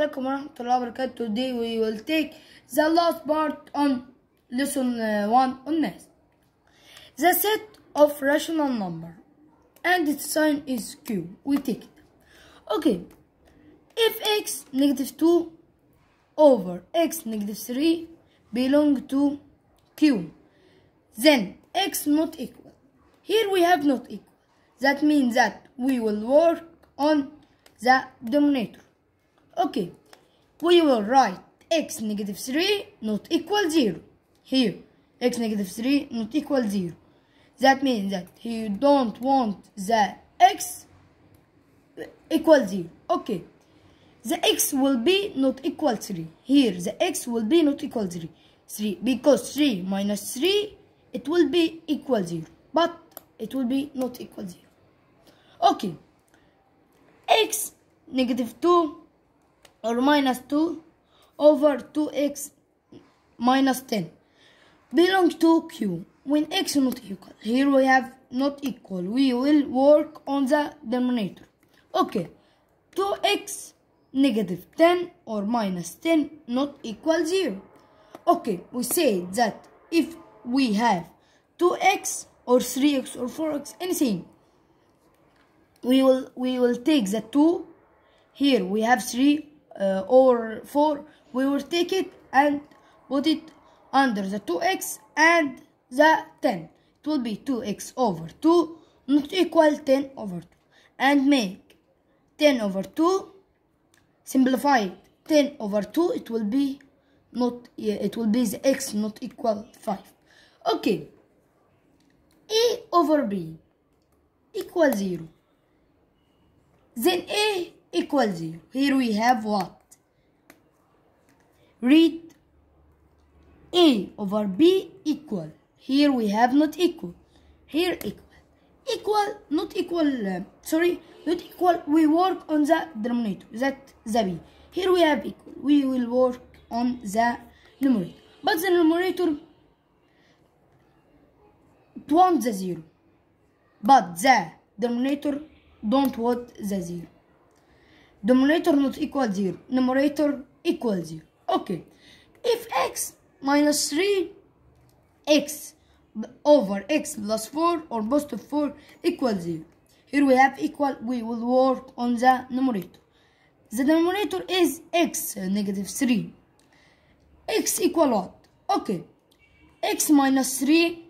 alaikum wa rahmatullahi wa Today we will take the last part on lesson uh, 1 on math. The set of rational number and its sign is q. We take it. Okay. If x negative 2 over x negative 3 belong to q, then x not equal. Here we have not equal. That means that we will work on the denominator. Okay, we will write x negative 3 not equal 0. Here, x negative 3 not equal 0. That means that you don't want the x equal 0. Okay, the x will be not equal 3. Here, the x will be not equal 3. 3 because 3 minus 3, it will be equal 0. But it will be not equal 0. Okay, x negative 2 or minus 2 over 2x minus 10 belong to q when x not equal here we have not equal we will work on the denominator okay 2x negative 10 or minus 10 not equal 0 okay we say that if we have 2x or 3x or 4x anything we will we will take the 2 here we have 3 uh, or 4 we will take it and put it under the 2x and the 10 it will be 2x over 2 not equal 10 over 2 and make 10 over 2 simplify 10 over 2 it will be not it will be the x not equal 5 okay a over b equals 0 then a equals 0. Here we have what? Read A over B equal. Here we have not equal. Here equal. Equal, not equal, uh, sorry, not equal. We work on the denominator, that the B. Here we have equal. We will work on the numerator. But the numerator wants the zero. But the denominator don't want the zero denominator not equal 0 numerator equal 0 okay if x minus 3 x over x plus 4 or positive 4 equals 0 here we have equal we will work on the numerator the denominator is x negative 3 x equal what okay x minus 3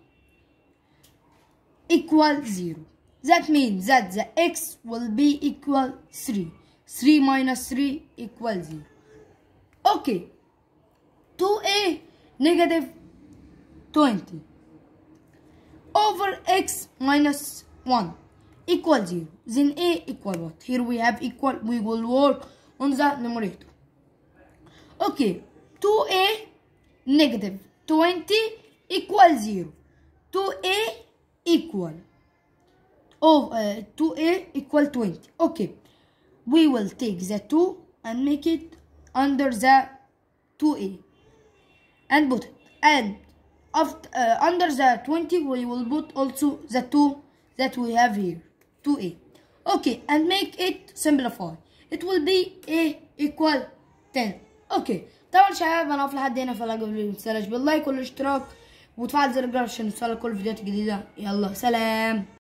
equal 0 that means that the x will be equal 3 3 minus 3 equals 0. Okay. 2a a negative 20 over x minus 1 equals 0. Then a equal what? Here we have equal. We will work on the numerator. Okay. 2a negative 20 equals 0. 2a equal. Oh, uh, 2a equal 20. Okay we will take the 2 and make it under the 2a and put it and after, uh, under the 20 we will put also the 2 that we have here 2a okay and make it simplify it will be a equal 10 Okay, طبعا شباب انا في لحد هنا فلا قبل ما تنساش باللايك والاشتراك وتفعل زر الجرس عشان يوصلك كل فيديوهات جديده يلا سلام